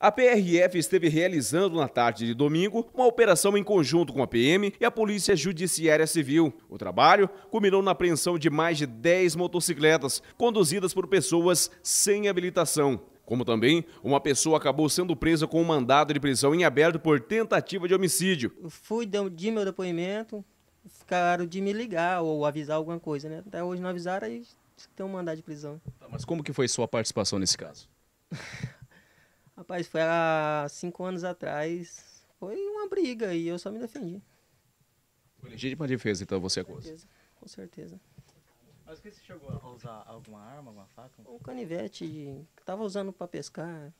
A PRF esteve realizando na tarde de domingo uma operação em conjunto com a PM e a Polícia Judiciária Civil. O trabalho culminou na apreensão de mais de 10 motocicletas conduzidas por pessoas sem habilitação. Como também, uma pessoa acabou sendo presa com um mandado de prisão em aberto por tentativa de homicídio. Eu fui de meu depoimento, ficaram de me ligar ou avisar alguma coisa, né? Até hoje não avisaram, e tem um mandado de prisão. Tá, mas como que foi sua participação nesse caso? Rapaz, foi há cinco anos atrás. Foi uma briga e eu só me defendi. Foi legítima defesa, então, você acusa? É com certeza, com certeza. Mas que você chegou a usar alguma arma, alguma faca? Um canivete tava usando para pescar.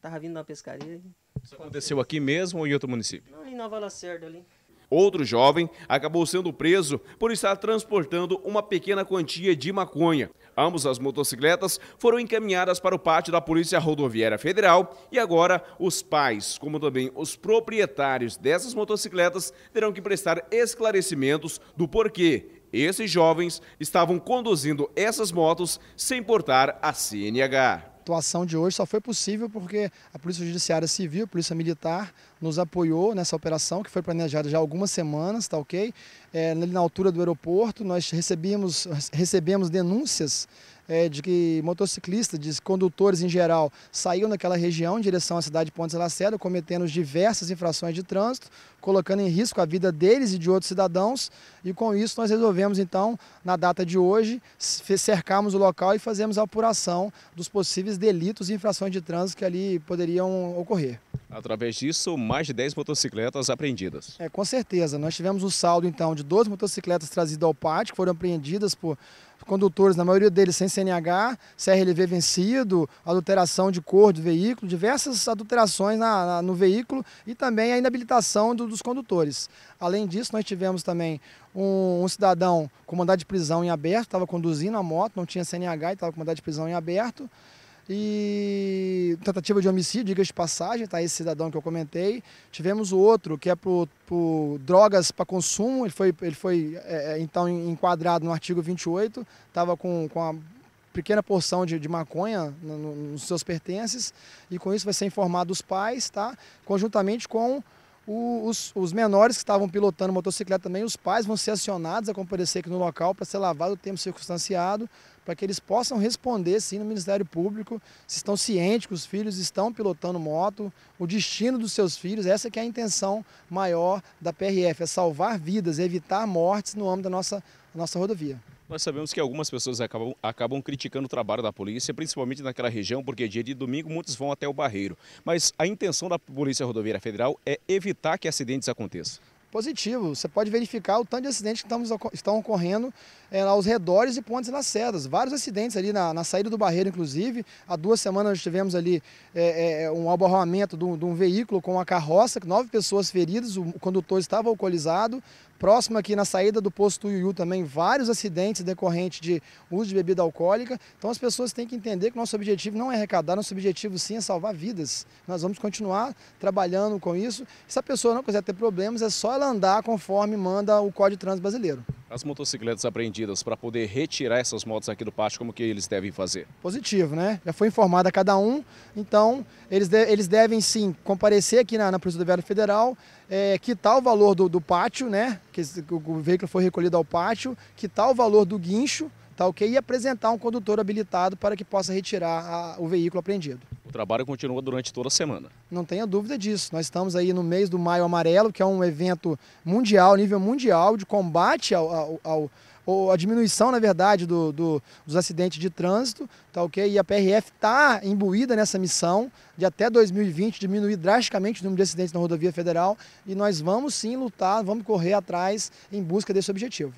Tava vindo na pescaria. Isso aconteceu aqui mesmo ou em outro município? Não, em Nova Lacerda ali. Outro jovem acabou sendo preso por estar transportando uma pequena quantia de maconha. Ambos as motocicletas foram encaminhadas para o pátio da Polícia Rodoviária Federal e agora os pais, como também os proprietários dessas motocicletas, terão que prestar esclarecimentos do porquê esses jovens estavam conduzindo essas motos sem portar a CNH atuação de hoje só foi possível porque a Polícia Judiciária Civil, a Polícia Militar, nos apoiou nessa operação que foi planejada já há algumas semanas, tá ok? É, na altura do aeroporto, nós recebemos, recebemos denúncias é, de que motociclistas, de condutores em geral, saíram daquela região em direção à cidade de Pontes Lacerda, cometendo diversas infrações de trânsito, colocando em risco a vida deles e de outros cidadãos. E com isso nós resolvemos então, na data de hoje, cercarmos o local e fazermos a apuração dos possíveis delitos e infrações de trânsito que ali poderiam ocorrer. Através disso, mais de 10 motocicletas apreendidas. É, com certeza. Nós tivemos um saldo então de 12 motocicletas trazidas ao pátio, que foram apreendidas por condutores, na maioria deles sem CNH, CRLV vencido, adulteração de cor do veículo, diversas adulterações na, na, no veículo e também a inabilitação do, dos condutores. Além disso, nós tivemos também um, um cidadão com mandado de prisão em aberto, estava conduzindo a moto, não tinha CNH e estava com mandado de prisão em aberto e tentativa de homicídio, diga de passagem, tá esse cidadão que eu comentei. Tivemos o outro, que é por, drogas para consumo, ele foi, ele foi é, é então enquadrado no artigo 28, estava com, com uma pequena porção de, de maconha no, no, nos seus pertences, e com isso vai ser informado os pais, tá? conjuntamente com os, os, menores que estavam pilotando motocicleta também, os pais vão ser acionados a comparecer aqui no local para ser lavado o tempo circunstanciado, para que eles possam responder sim no Ministério Público, se estão cientes que os filhos estão pilotando moto, o destino dos seus filhos, essa é a intenção maior da PRF, é salvar vidas, é evitar mortes no âmbito da nossa, da nossa rodovia. Nós sabemos que algumas pessoas acabam, acabam criticando o trabalho da polícia, principalmente naquela região, porque dia de domingo muitos vão até o Barreiro. Mas a intenção da Polícia Rodoviária Federal é evitar que acidentes aconteçam positivo. Você pode verificar o tanto de acidentes que estamos, estão ocorrendo é, aos redores e pontes nas sedas. Vários acidentes ali na, na, saída do barreiro, inclusive. Há duas semanas nós tivemos ali é, é, um abarroamento de um, de um, veículo com uma carroça, nove pessoas feridas, o condutor estava alcoolizado, Próximo aqui na saída do posto Tuiuiu também, vários acidentes decorrentes de uso de bebida alcoólica. Então as pessoas têm que entender que nosso objetivo não é arrecadar, nosso objetivo sim é salvar vidas. Nós vamos continuar trabalhando com isso. Se a pessoa não quiser ter problemas, é só ela andar conforme manda o Código de Trânsito Brasileiro. As motocicletas apreendidas para poder retirar essas motos aqui do pátio, como que eles devem fazer? Positivo, né? Já foi informado a cada um, então eles, de, eles devem sim comparecer aqui na, na Polícia Velho Federal, é, quitar o valor do, do pátio, né? Que o, o veículo foi recolhido ao pátio, quitar o valor do guincho, tá ok? E apresentar um condutor habilitado para que possa retirar a, o veículo apreendido. O trabalho continua durante toda a semana. Não tenha dúvida disso. Nós estamos aí no mês do Maio Amarelo, que é um evento mundial, nível mundial, de combate ao, ao, ao a diminuição, na verdade, do, do, dos acidentes de trânsito, tá ok? E a PRF está imbuída nessa missão de até 2020 diminuir drasticamente o número de acidentes na rodovia federal e nós vamos sim lutar, vamos correr atrás em busca desse objetivo.